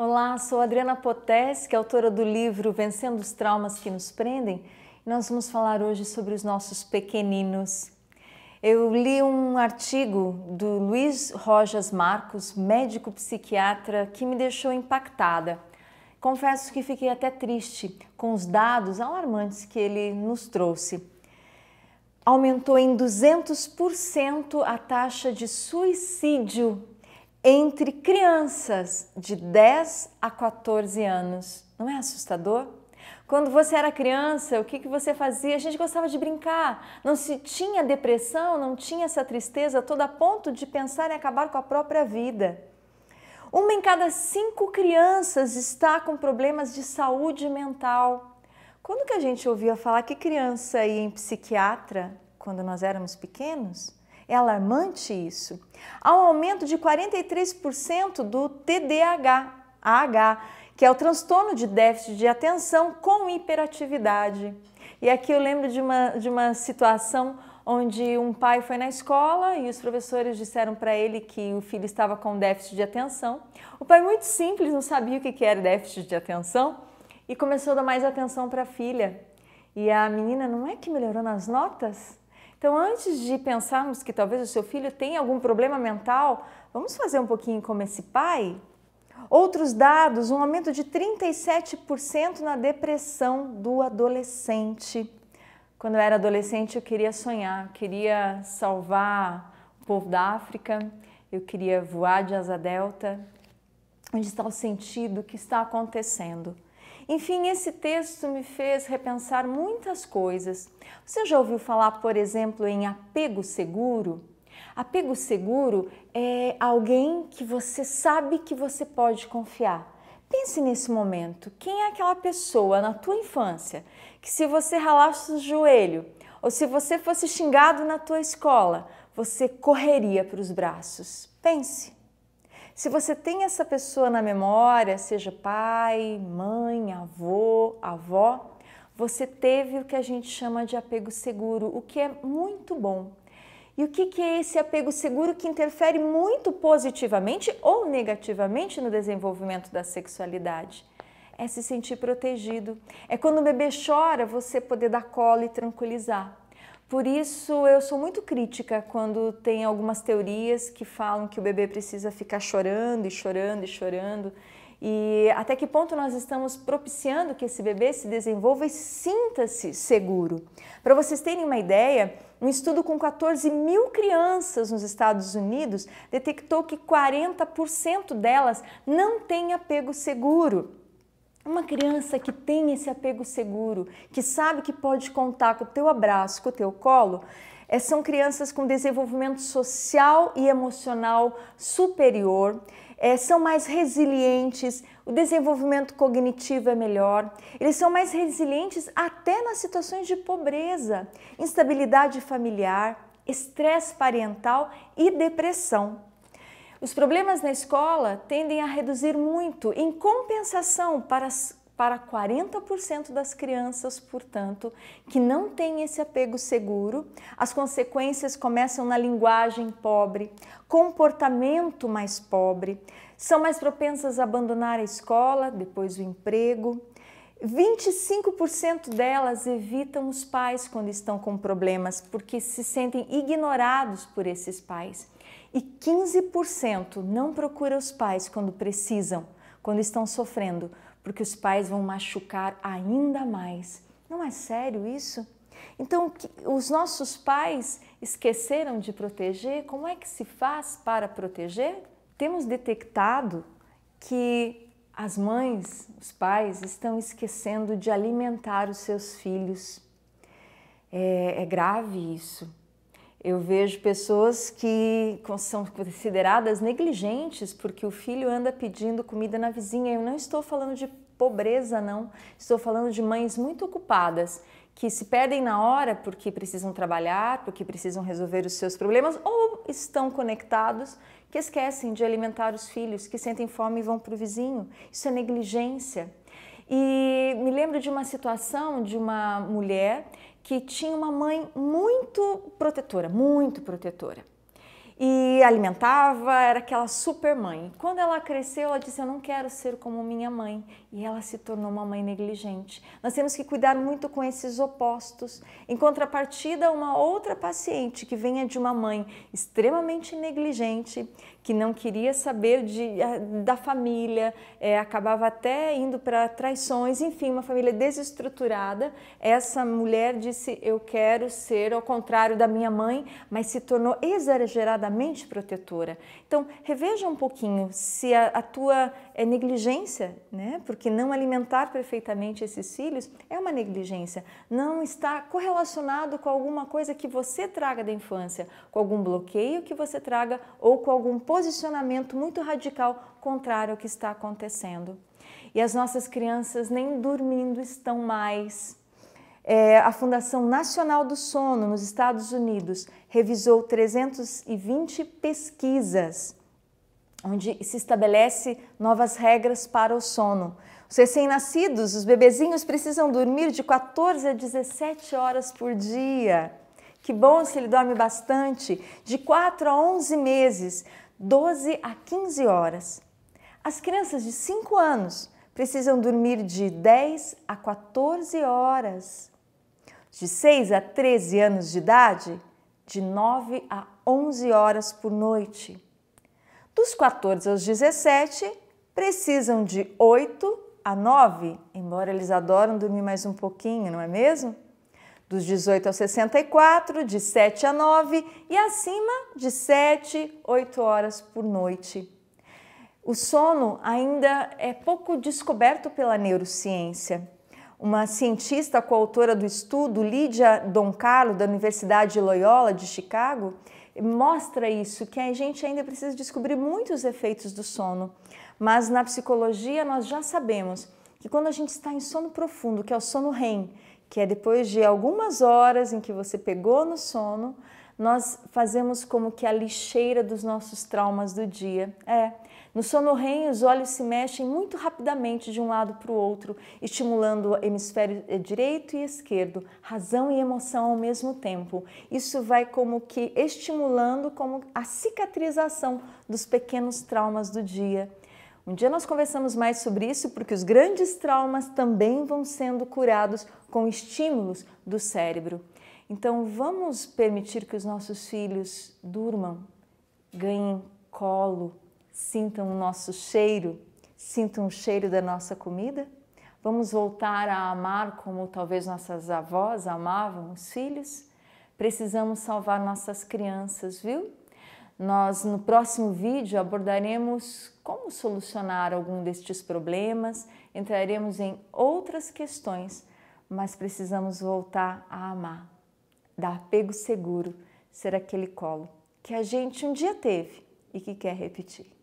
Olá, sou Adriana é autora do livro Vencendo os Traumas que Nos Prendem. E nós vamos falar hoje sobre os nossos pequeninos. Eu li um artigo do Luiz Rojas Marcos, médico psiquiatra, que me deixou impactada. Confesso que fiquei até triste com os dados alarmantes que ele nos trouxe. Aumentou em 200% a taxa de suicídio entre crianças de 10 a 14 anos. Não é assustador? Quando você era criança, o que, que você fazia? A gente gostava de brincar, não se tinha depressão, não tinha essa tristeza toda a ponto de pensar em acabar com a própria vida. Uma em cada cinco crianças está com problemas de saúde mental. Quando que a gente ouvia falar que criança ia em psiquiatra quando nós éramos pequenos? É alarmante isso. Há um aumento de 43% do TDAH, AH, que é o transtorno de déficit de atenção com hiperatividade. E aqui eu lembro de uma, de uma situação onde um pai foi na escola e os professores disseram para ele que o filho estava com déficit de atenção. O pai, muito simples, não sabia o que era déficit de atenção e começou a dar mais atenção para a filha. E a menina, não é que melhorou nas notas? Então, antes de pensarmos que talvez o seu filho tenha algum problema mental, vamos fazer um pouquinho como esse pai? Outros dados, um aumento de 37% na depressão do adolescente. Quando eu era adolescente, eu queria sonhar, queria salvar o povo da África, eu queria voar de asa delta. Onde está o sentido? O que está acontecendo? Enfim, esse texto me fez repensar muitas coisas. Você já ouviu falar, por exemplo, em apego seguro? Apego seguro é alguém que você sabe que você pode confiar. Pense nesse momento, quem é aquela pessoa na tua infância que se você ralasse o joelho ou se você fosse xingado na tua escola, você correria para os braços? Pense. Se você tem essa pessoa na memória, seja pai, mãe, avô, avó, você teve o que a gente chama de apego seguro, o que é muito bom. E o que é esse apego seguro que interfere muito positivamente ou negativamente no desenvolvimento da sexualidade? É se sentir protegido. É quando o bebê chora, você poder dar cola e tranquilizar. Por isso, eu sou muito crítica quando tem algumas teorias que falam que o bebê precisa ficar chorando e chorando e chorando. E até que ponto nós estamos propiciando que esse bebê se desenvolva e sinta-se seguro? Para vocês terem uma ideia, um estudo com 14 mil crianças nos Estados Unidos detectou que 40% delas não têm apego seguro. Uma criança que tem esse apego seguro, que sabe que pode contar com o teu abraço, com o teu colo, é, são crianças com desenvolvimento social e emocional superior, é, são mais resilientes, o desenvolvimento cognitivo é melhor, eles são mais resilientes até nas situações de pobreza, instabilidade familiar, estresse parental e depressão. Os problemas na escola tendem a reduzir muito, em compensação para, para 40% das crianças, portanto, que não têm esse apego seguro. As consequências começam na linguagem pobre, comportamento mais pobre, são mais propensas a abandonar a escola, depois o emprego, 25% delas evitam os pais quando estão com problemas porque se sentem ignorados por esses pais. E 15% não procuram os pais quando precisam, quando estão sofrendo, porque os pais vão machucar ainda mais. Não é sério isso? Então, os nossos pais esqueceram de proteger? Como é que se faz para proteger? Temos detectado que as mães, os pais estão esquecendo de alimentar os seus filhos. É, é grave isso. Eu vejo pessoas que são consideradas negligentes porque o filho anda pedindo comida na vizinha. Eu não estou falando de pobreza, não. Estou falando de mães muito ocupadas que se perdem na hora porque precisam trabalhar, porque precisam resolver os seus problemas ou estão conectados, que esquecem de alimentar os filhos, que sentem fome e vão para o vizinho. Isso é negligência. E me lembro de uma situação de uma mulher que tinha uma mãe muito protetora, muito protetora e alimentava, era aquela super mãe. Quando ela cresceu, ela disse: Eu não quero ser como minha mãe. E ela se tornou uma mãe negligente. Nós temos que cuidar muito com esses opostos. Em contrapartida, uma outra paciente que venha de uma mãe extremamente negligente, que não queria saber de, eh, da família, é, acabava até indo para traições, enfim, uma família desestruturada. Essa mulher disse: Eu quero ser ao contrário da minha mãe, mas se tornou exagerada mente protetora. Então, reveja um pouquinho se a, a tua é, negligência, né? porque não alimentar perfeitamente esses cílios é uma negligência, não está correlacionado com alguma coisa que você traga da infância, com algum bloqueio que você traga ou com algum posicionamento muito radical contrário ao que está acontecendo. E as nossas crianças nem dormindo estão mais é, a Fundação Nacional do Sono, nos Estados Unidos, revisou 320 pesquisas, onde se estabelece novas regras para o sono. Os recém-nascidos, os bebezinhos, precisam dormir de 14 a 17 horas por dia. Que bom se ele dorme bastante, de 4 a 11 meses, 12 a 15 horas. As crianças de 5 anos precisam dormir de 10 a 14 horas de 6 a 13 anos de idade, de 9 a 11 horas por noite. Dos 14 aos 17, precisam de 8 a 9, embora eles adoram dormir mais um pouquinho, não é mesmo? Dos 18 aos 64, de 7 a 9 e acima de 7, 8 horas por noite. O sono ainda é pouco descoberto pela neurociência. Uma cientista coautora do estudo, Lídia Carlo da Universidade de Loyola de Chicago, mostra isso, que a gente ainda precisa descobrir muitos efeitos do sono. Mas na psicologia nós já sabemos que quando a gente está em sono profundo, que é o sono REM, que é depois de algumas horas em que você pegou no sono, nós fazemos como que a lixeira dos nossos traumas do dia. É, no sono REM, os olhos se mexem muito rapidamente de um lado para o outro, estimulando o hemisfério eh, direito e esquerdo, razão e emoção ao mesmo tempo. Isso vai como que estimulando como a cicatrização dos pequenos traumas do dia. Um dia nós conversamos mais sobre isso porque os grandes traumas também vão sendo curados com estímulos do cérebro. Então, vamos permitir que os nossos filhos durmam, ganhem colo, sintam o nosso cheiro, sintam o cheiro da nossa comida? Vamos voltar a amar como talvez nossas avós amavam os filhos? Precisamos salvar nossas crianças, viu? Nós, no próximo vídeo, abordaremos como solucionar algum destes problemas, entraremos em outras questões, mas precisamos voltar a amar dar apego seguro, ser aquele colo que a gente um dia teve e que quer repetir.